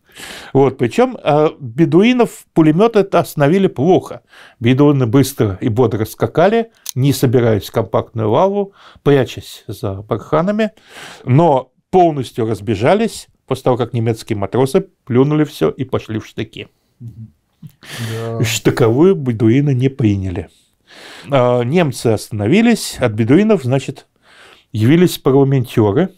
Вот, причем э, бедуинов пулеметы это остановили плохо. Бедуины быстро и бодро скакали, не собираясь в компактную лаву, прячась за барханами, но полностью разбежались после того, как немецкие матросы плюнули все и пошли в штыки. Да. Штыковую бедуины не приняли. А, немцы остановились, от бедуинов, значит, явились парламентеры.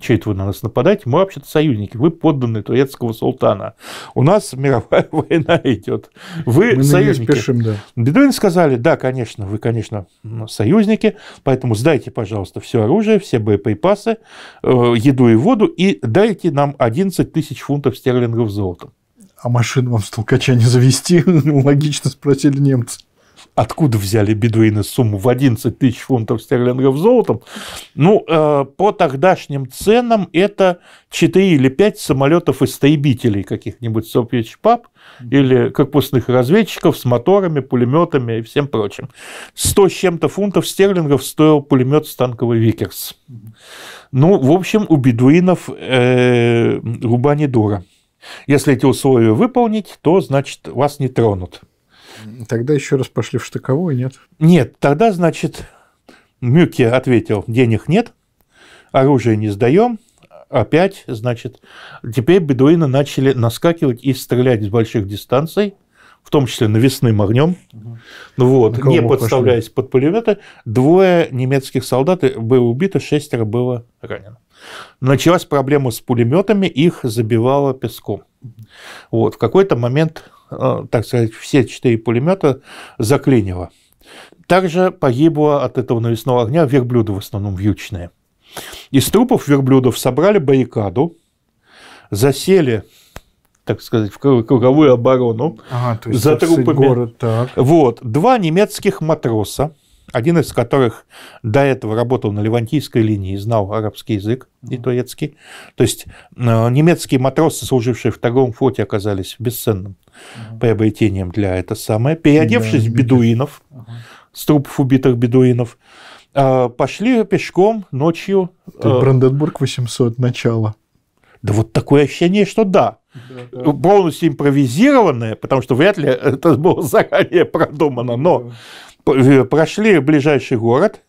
Че это вы на нас нападаете? Мы вообще-то союзники. Вы подданные турецкого султана. У нас мировая война идет. Вы Мы союзники. Спешим, да. Бедуин сказали, да, конечно, вы, конечно, союзники, поэтому сдайте, пожалуйста, все оружие, все боеприпасы, э, еду и воду, и дайте нам 11 тысяч фунтов стерлингов золотом. А машину вам с толкача не завести? Логично спросили немцы откуда взяли бедуины сумму в 11 тысяч фунтов стерлингов золотом, ну, э, по тогдашним ценам это 4 или 5 самолетов-истребителей каких-нибудь Сопьечпап или корпусных разведчиков с моторами, пулеметами и всем прочим. 100 с чем-то фунтов стерлингов стоил пулемет танковый Викерс. Ну, в общем, у бедуинов э, губа не дура. Если эти условия выполнить, то, значит, вас не тронут. Тогда еще раз пошли в штыковую, нет? Нет, тогда, значит, Мюке ответил, денег нет, оружие не сдаем, опять, значит, теперь бедуины начали наскакивать и стрелять с больших дистанций, в том числе навесным огнем, угу. вот, не подставляясь пошли? под пулеметы. Двое немецких солдат были убиты, шестеро было ранено. Началась проблема с пулеметами, их забивало песком. Вот, в какой-то момент а, так сказать, все четыре пулемета заклинило. Также погибло от этого навесного огня верблюды, в основном вьючные. Из трупов верблюдов собрали баррикаду, засели так сказать, в круговую оборону ага, за трупами. Город, так. Вот, два немецких матроса, один из которых до этого работал на Левантийской линии и знал арабский язык и турецкий. То есть э, немецкие матросы, служившие в втором флоте, оказались бесценным uh-huh. приобретением для это самое. Переодевшись да, в бедуинов, uh-huh. с трупов убитых бедуинов, э, пошли пешком ночью. Это э, Бранденбург 800, начало. Да вот такое ощущение, что да. да, да. Бонус импровизированное, потому что вряд ли это было заранее продумано, но... Да Э, прошли ближайший город,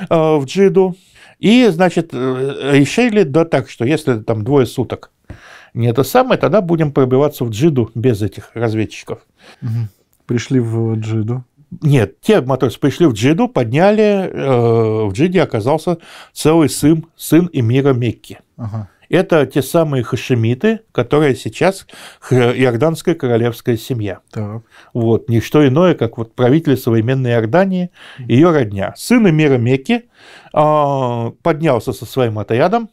э, в Джиду, и, значит, э, решили, да так, что если там двое суток не это самое, тогда будем пробиваться в Джиду без этих разведчиков. Пришли в Джиду. Нет, те моторцы пришли в Джиду, подняли, э, в Джиде оказался целый сын, сын эмира Мекки. Ага. Это те самые хашемиты, которые сейчас иорданская королевская семья. Так. Вот, ничто иное, как вот правители современной Иордании, ее родня. Сын Эмира Мекки а, поднялся со своим атаядом,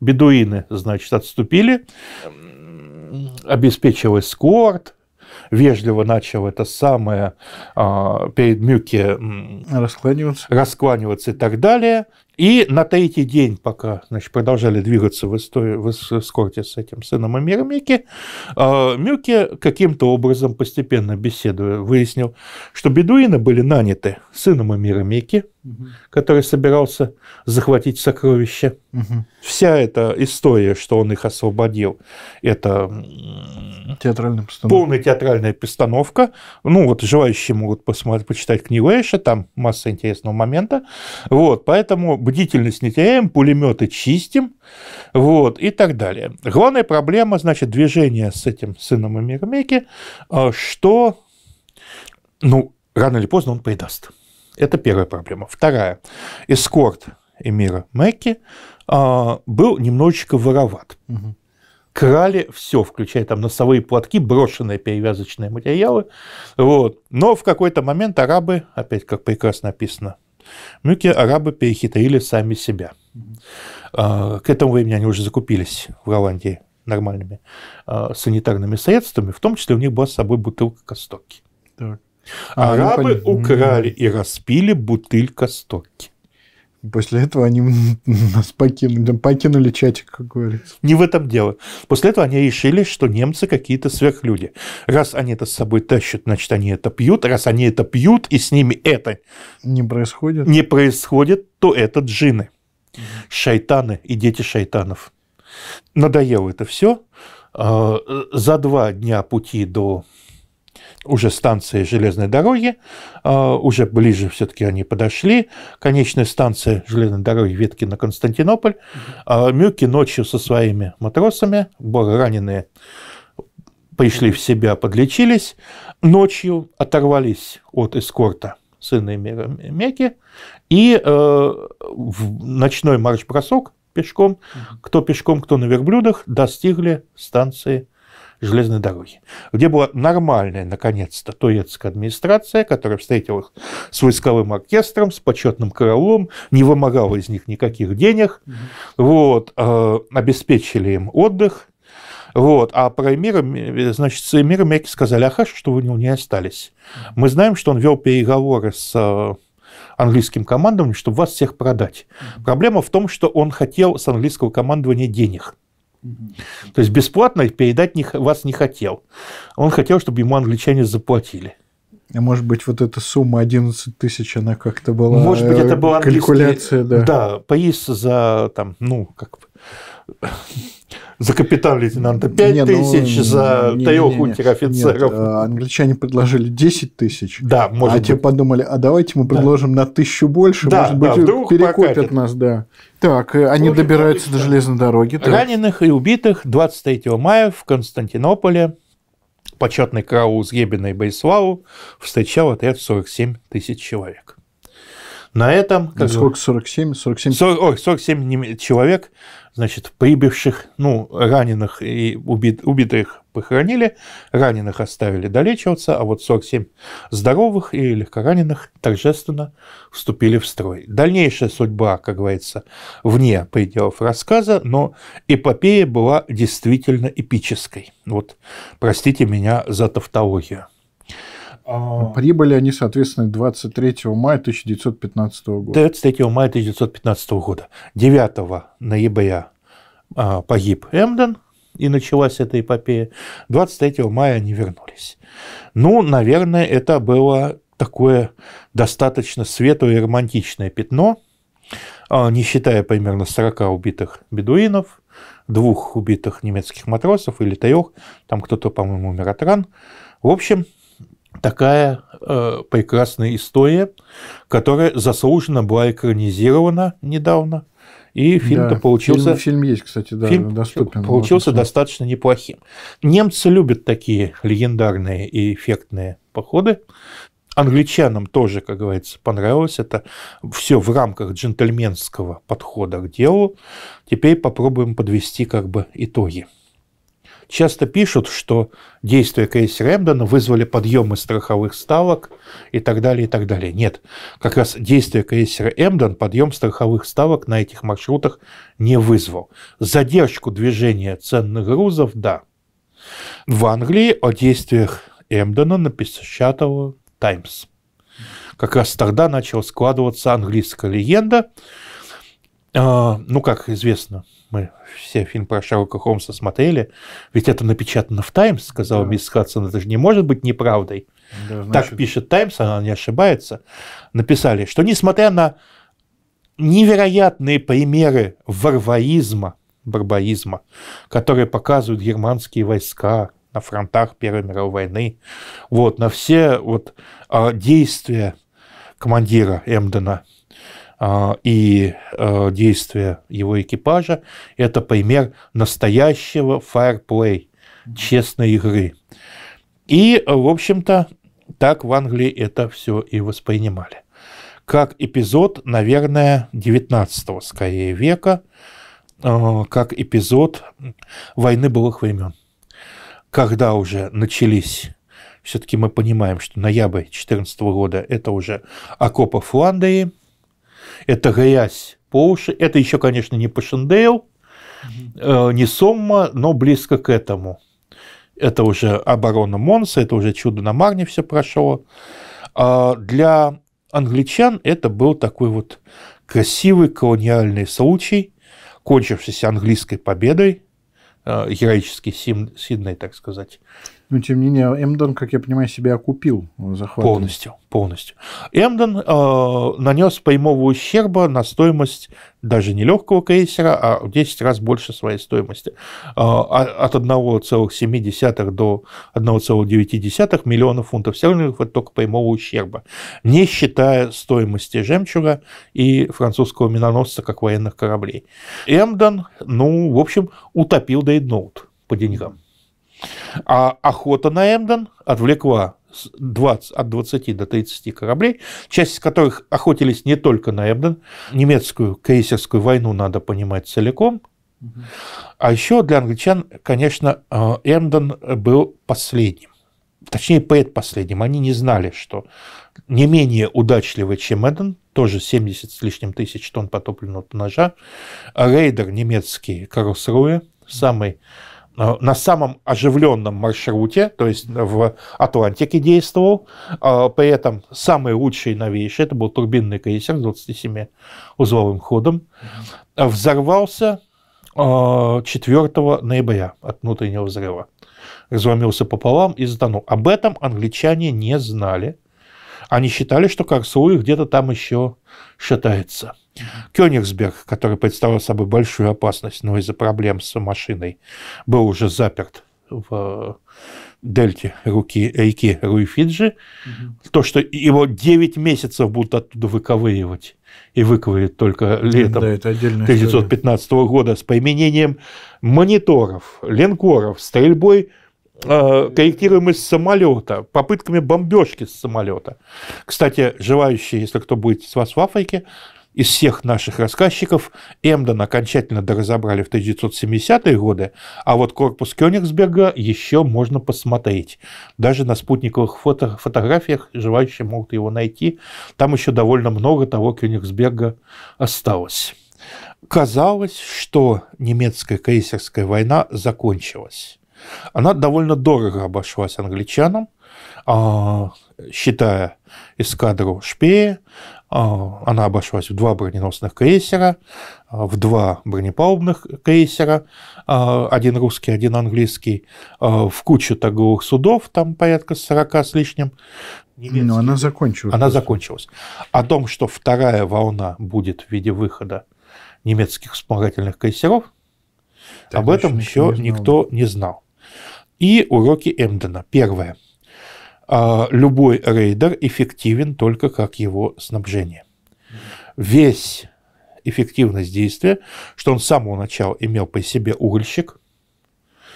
бедуины, значит, отступили, обеспечил эскорт, вежливо начал это самое а, перед Мюки раскланиваться. раскланиваться и так далее. И на третий день, пока значит, продолжали двигаться в, истории, в эскорте с этим сыном Эмира Мюки, Мюки каким-то образом, постепенно беседуя, выяснил, что бедуины были наняты сыном Эмира Мюки угу. который собирался захватить сокровища. Угу. Вся эта история, что он их освободил, это театральная постановка. полная театральная постановка. Ну, вот желающие могут посмотреть, почитать книгу Эша, там масса интересного момента. Вот, поэтому бдительность не теряем, пулеметы чистим, вот, и так далее. Главная проблема, значит, движение с этим сыном Эмирмеки, а, что, ну, рано или поздно он предаст. Это первая проблема. Вторая. Эскорт эмира Мекки а, был немножечко вороват. Угу. Крали все, включая там носовые платки, брошенные перевязочные материалы. Вот. Но в какой-то момент арабы, опять как прекрасно описано, Мюки арабы перехитрили сами себя. А, к этому времени они уже закупились в Голландии нормальными а, санитарными средствами, в том числе у них была с собой бутылка кастоки. Так. А Арабы а, украли и распили бутыль кастокки. После этого они нас покинули, покинули чатик, как говорится. Не в этом дело. После этого они решили, что немцы какие-то сверхлюди. Раз они это с собой тащат, значит, они это пьют. Раз они это пьют, и с ними это не происходит, не происходит то это джины. Шайтаны и дети шайтанов. Надоело это все. А, э, за два дня пути до уже станции железной дороги, а, уже ближе все-таки они подошли, конечная станция железной дороги ветки на Константинополь, а, Мюки ночью со своими матросами, раненые, пришли в себя, подлечились, ночью оторвались от эскорта сына Эмира Меки, и э, в ночной марш-бросок пешком, кто пешком, кто на верблюдах, достигли станции железной дороги, где была нормальная, наконец-то, турецкая администрация, которая встретила их с войсковым оркестром, с почетным караулом, не вымогала из них никаких денег, mm вот, э, обеспечили им отдых, вот. А про Эмира, значит, с Эмиром Мекки сказали, а хорошо, что вы у него не остались. Мы знаем, что он вел переговоры с э, английским командованием, чтобы вас всех продать. Проблема в том, что он хотел с английского командования денег. То есть бесплатно передать не, вас не хотел. Он хотел, чтобы ему англичане заплатили. А может быть, вот эта сумма 11 тысяч, она как-то была... Может быть, это была э, калькуляция, да. Да, поезд за, там, ну, как бы, за капитан лейтенанта 5 не, ну, тысяч, ну, за не, трех унтер-офицеров. А, англичане предложили 10 тысяч. Да, а может а быть. те подумали, а давайте мы предложим да. на тысячу больше, да, может да, быть, вдруг перекупят покатит. нас, да. Так, э, они Слушай, добираются отлично. до железной дороги. Так. Раненых и убитых 23 мая в Константинополе почетный караул с Гебина и Бориславу встречал отряд 47 тысяч человек. На этом... Как Сколько? 47? 47... 40, ой, 47 человек, значит, прибывших, ну, раненых и убит, убитых похоронили, раненых оставили долечиваться, а вот 47 здоровых и легкораненых торжественно вступили в строй. Дальнейшая судьба, как говорится, вне пределов рассказа, но эпопея была действительно эпической. Вот, простите меня за тавтологию. А. Прибыли они, соответственно, 23 мая 1915 года. 23 мая 1915 года. 9 ноября а, погиб Эмден, и началась эта эпопея. 23 мая они вернулись. Ну, наверное, это было такое достаточно светлое и романтичное пятно, а, не считая примерно 40 убитых бедуинов, двух убитых немецких матросов или трех, там кто-то, по-моему, умер от ран. В общем, такая э, прекрасная история, которая заслуженно была экранизирована недавно. И фильм-то да, получился... Фильм, фильм есть, кстати, да, фильм доступен. Получился достаточно неплохим. Немцы любят такие легендарные и эффектные походы. Англичанам тоже, как говорится, понравилось. Это все в рамках джентльменского подхода к делу. Теперь попробуем подвести как бы итоги часто пишут, что действия Кейси Рэмдона вызвали подъемы страховых ставок и так далее, и так далее. Нет, как раз действия Кейси Рэмдона подъем страховых ставок на этих маршрутах не вызвал. Задержку движения ценных грузов – да. В Англии о действиях Эмдена напечатала «Таймс». Как раз тогда начала складываться английская легенда – а, ну, как известно, мы все фильм про Шерлока Холмса смотрели, ведь это напечатано в «Таймс», сказала да. мисс Хадсон, это же не может быть неправдой. Да, значит... Так пишет «Таймс», она не ошибается. Написали, что несмотря на невероятные примеры варваризма, барбаризма, которые показывают германские войска на фронтах Первой мировой войны, вот, на все вот, а, действия командира Эмдена а, и э, действия его экипажа, это пример настоящего фаерплей, честной игры. И, в общем-то, так в Англии это все и воспринимали. Как эпизод, наверное, 19 скорее века, э, как эпизод войны былых времен. Когда уже начались все-таки мы понимаем, что ноябрь 2014 года – это уже окопы Фландрии – это грязь по уши. Это еще, конечно, не Пашендейл, э, не Сомма, но близко к этому. Это уже оборона Монса, это уже чудо на Марне все прошло. А для англичан это был такой вот красивый колониальный случай, кончившийся английской победой, э, героический Сидней, так сказать, но, ну, тем не менее, Эмдон, как я понимаю, себя окупил захватом. Полностью, полностью. Эмдон э, нанес прямого ущерба на стоимость даже не легкого крейсера, а в 10 раз больше своей стоимости. Э, а от 1,7 до 1,9 миллиона фунтов стерлингов это только поймового ущерба, не считая стоимости «Жемчуга» и французского миноносца как военных кораблей. Эмдон, ну, в общем, утопил Дейдноут по деньгам. А охота на Эмден отвлекла 20, от 20 до 30 кораблей, часть из которых охотились не только на Эмден. Немецкую крейсерскую войну надо понимать целиком. А еще для англичан, конечно, э, Эмден был последним. Точнее, предпоследним. Они не знали, что не менее удачливый, чем Эмден тоже 70 с лишним тысяч тонн потопленного тоннажа, рейдер немецкий Карусруэ, самый Э, на самом оживленном маршруте, то есть в Атлантике действовал, э, при этом самый лучший и новейший, это был турбинный крейсер с 27-узловым ходом, взорвался 4 э, ноября от внутреннего взрыва. Разломился пополам и затонул. Об этом англичане не знали. Они считали, что Корсуи где-то там еще шатается. Кёнигсберг, который представлял собой большую опасность, но из-за проблем с машиной был уже заперт в э, дельте руки, реки Фиджи. угу. то, что его 9 месяцев будут оттуда выковыривать, и выковырят только летом да, это 1915 история. года с применением мониторов, линкоров, стрельбой э, корректируемый с самолета, попытками бомбежки с самолета. Кстати, желающие, если кто будет с вас в Африке, из всех наших рассказчиков Эмден окончательно доразобрали в 1970-е годы, а вот корпус Кёнигсберга еще можно посмотреть. Даже на спутниковых фото фотографиях желающие могут его найти. Там еще довольно много того Кёнигсберга осталось. Казалось, что немецкая крейсерская война закончилась. Она довольно дорого обошлась англичанам, а, считая эскадру Шпея, а, она обошлась в два броненосных крейсера, а, в два бронепалубных крейсера, а, один русский, один английский, в кучу торговых судов, там порядка 40 с лишним. Немецких. Но она закончилась. Она закончилась. О том, что вторая волна будет в виде выхода немецких вспомогательных крейсеров, так об этом еще не никто не знал. И уроки Эмдена. Первое – а, любой рейдер эффективен только как его снабжение. Весь эффективность действия, что он с самого начала имел по себе угольщик,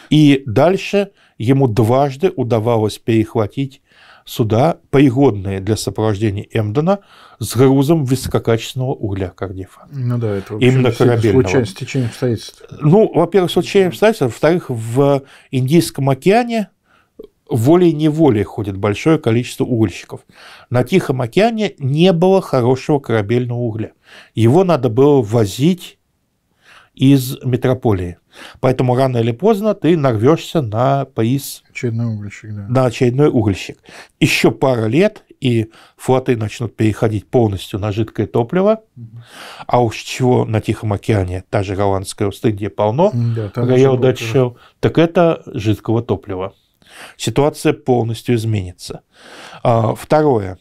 и дальше ему дважды удавалось перехватить суда, пригодные для сопровождения Эмдена, с грузом высококачественного угля Кардифа. Ну да, это Именно корабельного. Случайно, с обстоятельств. Ну, во-первых, с течением обстоятельств, во-вторых, в Индийском океане волей-неволей ходит большое количество угольщиков. На Тихом океане не было хорошего корабельного угля. Его надо было возить из метрополии. Поэтому рано или поздно ты нарвешься на поис Очередной угольщик, да. На очередной угольщик. Еще пара лет, и флоты начнут переходить полностью на жидкое топливо. А уж чего на Тихом океане, та же голландская ост полно, да, Royal Dutch Shell, так это жидкого топлива ситуация полностью изменится. А, второе.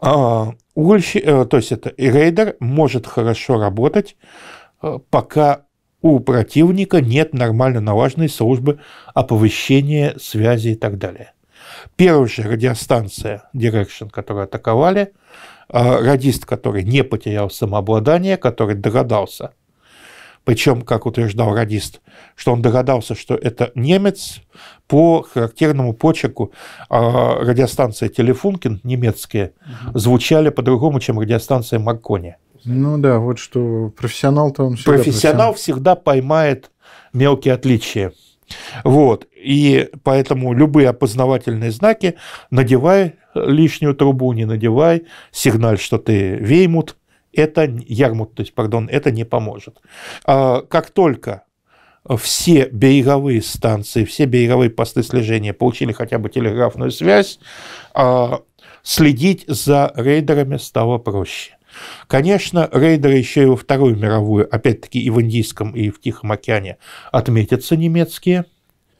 А, Угольщик, э, то есть это рейдер может хорошо работать, э, пока у противника нет нормально налаженной службы оповещения, связи и так далее. Первая же радиостанция Direction, которую атаковали, э, радист, который не потерял самообладание, который догадался – причем, как утверждал радист, что он догадался, что это немец по характерному почерку а, радиостанции «Телефункин» немецкие звучали по-другому, чем радиостанция «Маркони». Ну да, вот что профессионал-то он профессионал, профессионал всегда поймает мелкие отличия. Вот. И поэтому любые опознавательные знаки надевай лишнюю трубу, не надевай, сигналь, что ты веймут, это Ярмут, то есть, пардон, это не поможет. А, как только все береговые станции, все береговые посты слежения получили хотя бы телеграфную связь, а, следить за рейдерами стало проще. Конечно, рейдеры еще и во Вторую мировую, опять-таки и в Индийском, и в Тихом океане, отметятся немецкие –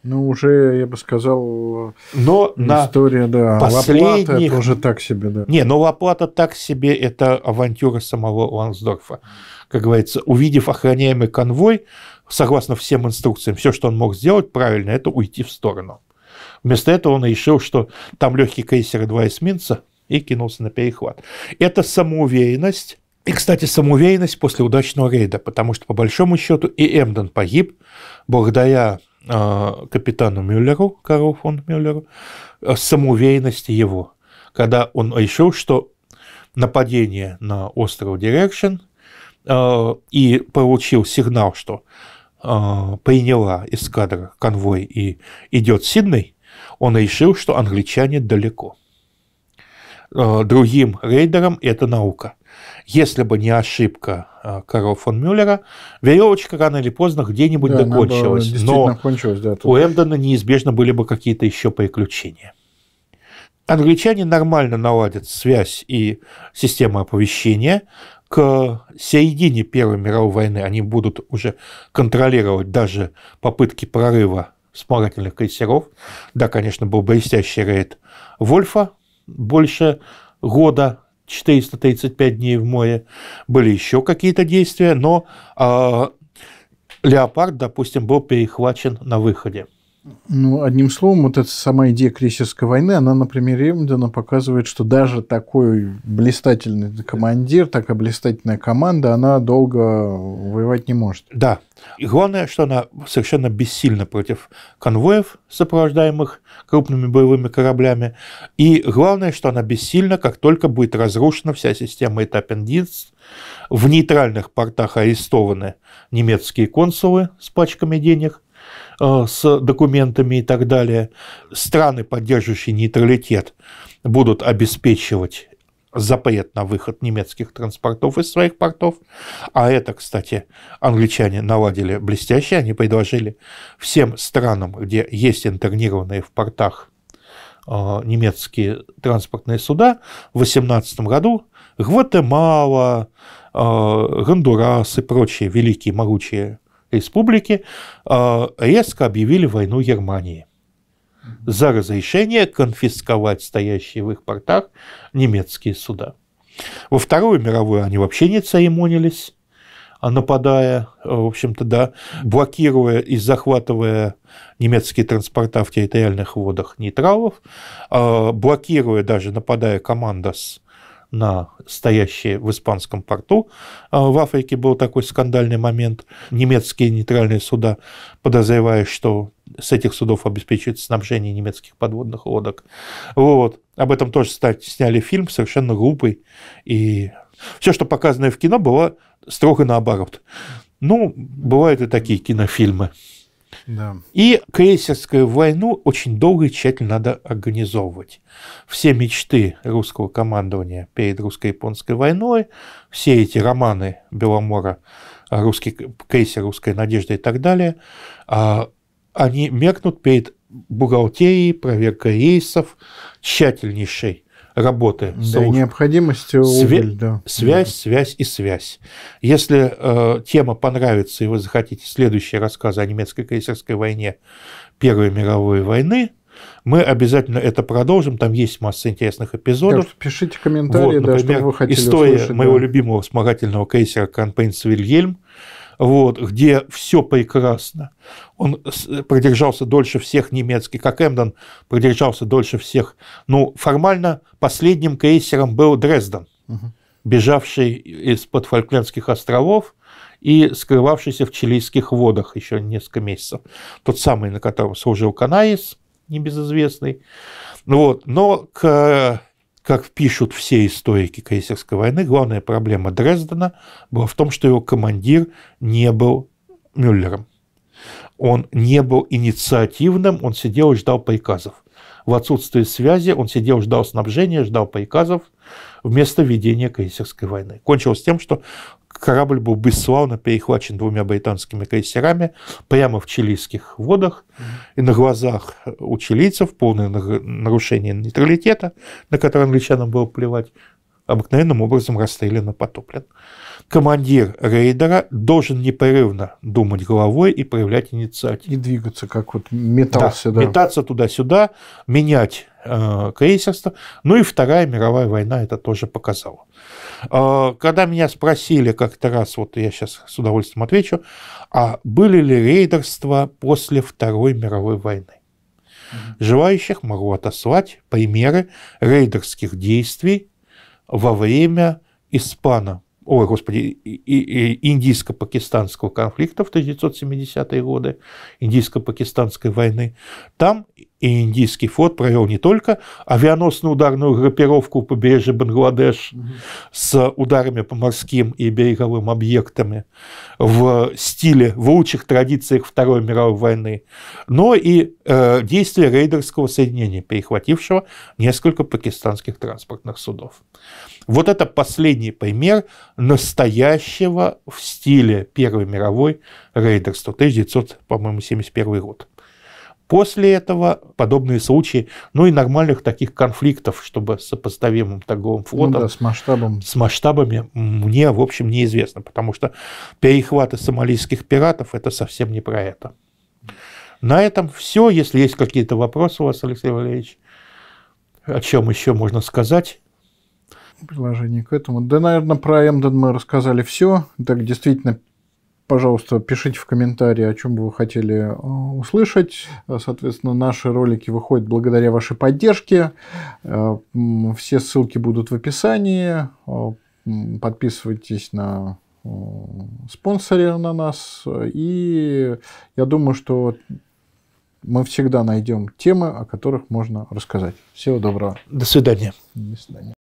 ну, уже, я бы сказал, но на история, да. А последних... Лаплата тоже так себе, да. Не, но Лаплата так себе, это авантюра самого Лансдорфа. Как говорится, увидев охраняемый конвой, согласно всем инструкциям, все, что он мог сделать правильно, это уйти в сторону. Вместо этого он решил, что там легкий крейсер и два эсминца, и кинулся на перехват. Это самоуверенность, и, кстати, самоуверенность после удачного рейда, потому что, по большому счету, и Эмден погиб благодаря а, капитану Мюллеру, Карлу фон Мюллеру, э, самоуверенности его, когда он решил, что нападение на остров Дирекшн э, и получил сигнал, что э, приняла эскадра конвой и идет Сидней, он решил, что англичане далеко. Другим рейдерам это наука если бы не ошибка э, Карла фон Мюллера, веревочка рано или поздно где-нибудь да, докончилась. но да, у Эмдена неизбежно были бы какие-то еще приключения. Англичане нормально наладят связь и систему оповещения. К середине Первой мировой войны они будут уже контролировать даже попытки прорыва вспомогательных крейсеров. Да, конечно, был блестящий рейд Вольфа больше года 435 дней в море, были еще какие-то действия, но э, леопард, допустим, был перехвачен на выходе. Ну, одним словом, вот эта сама идея крейсерской войны, она на примере Эмдена показывает, что даже такой блистательный командир, такая блистательная команда, она долго воевать не может. Да. И главное, что она совершенно бессильна против конвоев, сопровождаемых крупными боевыми кораблями. И главное, что она бессильна, как только будет разрушена вся система этапендинств, в нейтральных портах арестованы немецкие консулы с пачками денег, Э, с документами и так далее. Страны, поддерживающие нейтралитет, будут обеспечивать запрет на выход немецких транспортов из своих портов. А это, кстати, англичане наладили блестяще. Они предложили всем странам, где есть интернированные в портах э, немецкие транспортные суда в 18 году Гватемала, э, Гондурас и прочие великие, могучие республики а, резко объявили войну Германии за разрешение конфисковать стоящие в их портах немецкие суда. Во Вторую мировую они вообще не церемонились, а нападая, в общем-то, да, блокируя и захватывая немецкие транспорта в территориальных водах нейтралов, а, блокируя даже нападая командос на стоящие в испанском порту. А, в Африке был такой скандальный момент. Немецкие нейтральные суда, подозревая, что с этих судов обеспечивается снабжение немецких подводных лодок. Вот. Об этом тоже кстати, сняли фильм, совершенно глупый. И все, что показано в кино, было строго наоборот. Ну, бывают и такие кинофильмы. Да. И крейсерскую войну очень долго и тщательно надо организовывать. Все мечты русского командования перед русско-японской войной, все эти романы Беломора, русский крейсер, русская надежда и так далее, а, они меркнут перед бухгалтерией, проверкой рейсов, тщательнейшей работы. Да, и необходимость Све- уголь, да. Связь, связь и связь. Если э, тема понравится и вы захотите следующие рассказы о немецкой крейсерской войне Первой мировой войны, мы обязательно это продолжим. Там есть масса интересных эпизодов. Так, пишите комментарии, вот, например, да, что вы хотели История услышать, моего да. любимого вспомогательного крейсера «Конпейнс Вильгельм», вот, где все прекрасно. Он продержался дольше всех немецких, как Эмден продержался дольше всех. Ну, формально последним крейсером был Дрезден, угу. бежавший из-под Фольклендских островов и скрывавшийся в чилийских водах еще несколько месяцев. Тот самый, на котором служил Канаис, небезызвестный. Вот. Но к как пишут все историки крейсерской войны, главная проблема Дрездена была в том, что его командир не был Мюллером. Он не был инициативным, он сидел и ждал приказов. В отсутствии связи он сидел, ждал снабжения, ждал приказов, вместо ведения крейсерской войны. Кончилось тем, что корабль был бесславно перехвачен двумя британскими крейсерами прямо в чилийских водах, и на глазах у чилийцев полное нарушение нейтралитета, на которое англичанам было плевать, обыкновенным образом расстрелян и потоплен командир рейдера должен непрерывно думать головой и проявлять инициативу. И двигаться, как вот метался. Да, да. Метаться туда-сюда, менять э, крейсерство. Ну и Вторая мировая война это тоже показала. Э, когда меня спросили как-то раз, вот я сейчас с удовольствием отвечу, а были ли рейдерства после Второй мировой войны? Желающих могу отослать примеры рейдерских действий во время испано ой, господи, индийско-пакистанского конфликта в 1970-е годы, индийско-пакистанской войны, там и индийский флот провел не только авианосную ударную группировку по побережья Бангладеш mm-hmm. с ударами по морским и береговым объектами в стиле, в лучших традициях Второй мировой войны, но и э, действия рейдерского соединения, перехватившего несколько пакистанских транспортных судов. Вот это последний пример настоящего в стиле Первой мировой рейдерства, 1971 год. После этого подобные случаи, ну и нормальных таких конфликтов, чтобы с сопоставимым торговым флотом, ну да, с, масштабом. с масштабами, мне, в общем, неизвестно, потому что перехваты сомалийских пиратов – это совсем не про это. На этом все. Если есть какие-то вопросы у вас, Алексей Валерьевич, о чем еще можно сказать? Приложение к этому. Да, наверное, про Эмден мы рассказали все. Так действительно Пожалуйста, пишите в комментарии, о чем бы вы хотели э, услышать. Соответственно, наши ролики выходят благодаря вашей поддержке. Э, все ссылки будут в описании. Э, подписывайтесь на спонсоре на нас. И я думаю, что мы всегда найдем темы, о которых можно рассказать. Всего доброго. До свидания. До свидания.